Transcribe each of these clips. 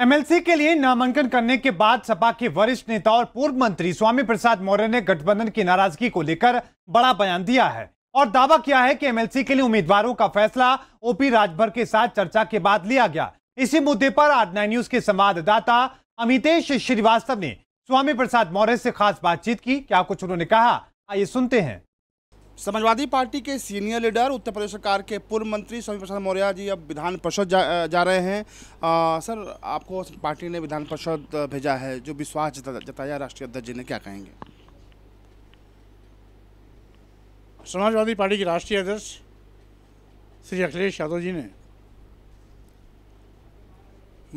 MLC के लिए नामांकन करने के बाद सपा के वरिष्ठ नेता और पूर्व मंत्री स्वामी प्रसाद मौर्य ने गठबंधन की नाराजगी को लेकर बड़ा बयान दिया है और दावा किया है कि एमएलसी के लिए उम्मीदवारों का फैसला ओपी राजभर के साथ चर्चा के बाद लिया गया इसी मुद्दे पर आज नाइन न्यूज के संवाददाता अमितेश श्रीवास्तव ने स्वामी प्रसाद मौर्य से खास बातचीत की क्या कुछ उन्होंने कहा आइए सुनते हैं समाजवादी पार्टी के सीनियर लीडर उत्तर प्रदेश सरकार के पूर्व मंत्री स्वामी प्रसाद मौर्य जी अब विधान परिषद जा, जा रहे हैं आ, सर आपको पार्टी ने विधान परिषद भेजा है जो विश्वास जता, जताया राष्ट्रीय अध्यक्ष जी ने क्या कहेंगे समाजवादी पार्टी के राष्ट्रीय अध्यक्ष श्री अखिलेश यादव जी ने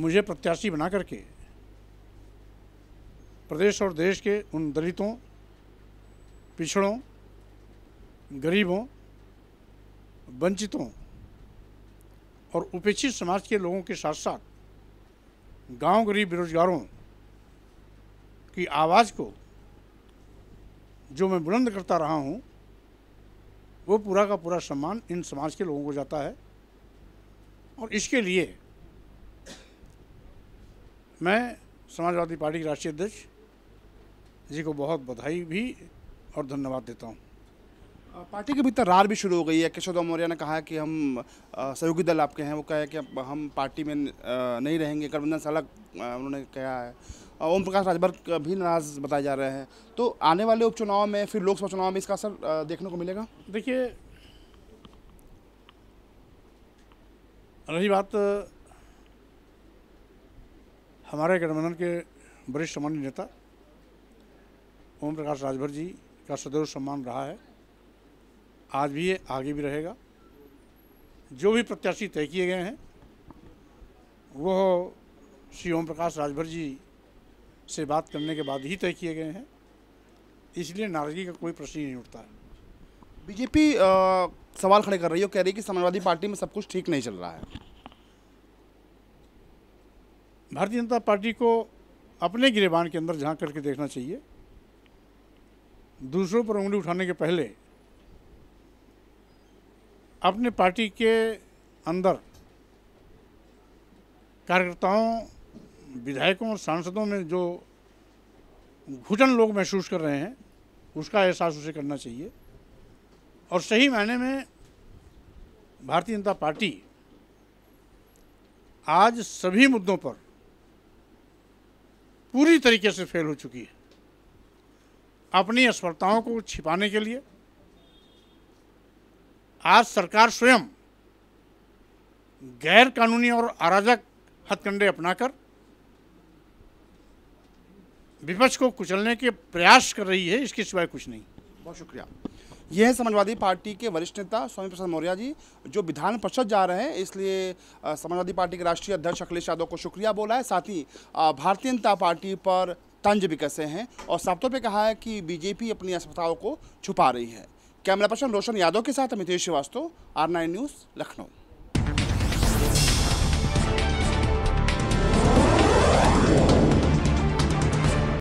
मुझे प्रत्याशी बना करके प्रदेश और देश के उन दलितों पिछड़ों गरीबों वंचितों और उपेक्षित समाज के लोगों के साथ साथ गांव गरीब बेरोजगारों की आवाज़ को जो मैं बुलंद करता रहा हूं, वो पूरा का पूरा सम्मान इन समाज के लोगों को जाता है और इसके लिए मैं समाजवादी पार्टी के राष्ट्रीय अध्यक्ष जी को बहुत बधाई भी और धन्यवाद देता हूँ पार्टी के भीतर रार भी शुरू हो गई है केशव मौर्य ने कहा कि हम सहयोगी दल आपके हैं वो कहे कि हम पार्टी में नहीं रहेंगे गठबंधन से अलग उन्होंने कहा है ओम प्रकाश राजभर भी नाराज बताए जा रहे हैं तो आने वाले उपचुनाव में फिर लोकसभा चुनाव में इसका असर देखने को मिलेगा देखिए रही बात हमारे गठबंधन के वरिष्ठ सामान्य नेता ओम प्रकाश राजभर जी का सदैव सम्मान रहा है आज भी है आगे भी रहेगा जो भी प्रत्याशी तय किए गए हैं वो श्री ओम प्रकाश राजभर जी से बात करने के बाद ही तय किए गए हैं इसलिए नाराज़गी का कोई प्रश्न ही नहीं उठता है बीजेपी सवाल खड़े कर रही है कह रही है कि समाजवादी पार्टी में सब कुछ ठीक नहीं चल रहा है भारतीय जनता पार्टी को अपने गिरेबान के अंदर झांक करके देखना चाहिए दूसरों पर उंगली उठाने के पहले अपने पार्टी के अंदर कार्यकर्ताओं विधायकों और सांसदों में जो घुटन लोग महसूस कर रहे हैं उसका एहसास उसे करना चाहिए और सही मायने में भारतीय जनता पार्टी आज सभी मुद्दों पर पूरी तरीके से फेल हो चुकी है अपनी असफलताओं को छिपाने के लिए आज सरकार स्वयं गैर कानूनी और अराजक हथकंडे अपनाकर विपक्ष को कुचलने के प्रयास कर रही है इसके सिवाय कुछ नहीं बहुत शुक्रिया यह है समाजवादी पार्टी के वरिष्ठ नेता स्वामी प्रसाद मौर्य जी जो विधान परिषद जा रहे हैं इसलिए समाजवादी पार्टी के राष्ट्रीय अध्यक्ष अखिलेश यादव को शुक्रिया बोला है साथ ही भारतीय जनता पार्टी पर तंज भी कसे हैं और साफ तौर पर कहा है कि बीजेपी अपनी असफलताओं को छुपा रही है कैमरा पर्सन रोशन यादव के साथ Amitesh Srivastava R nine news Lucknow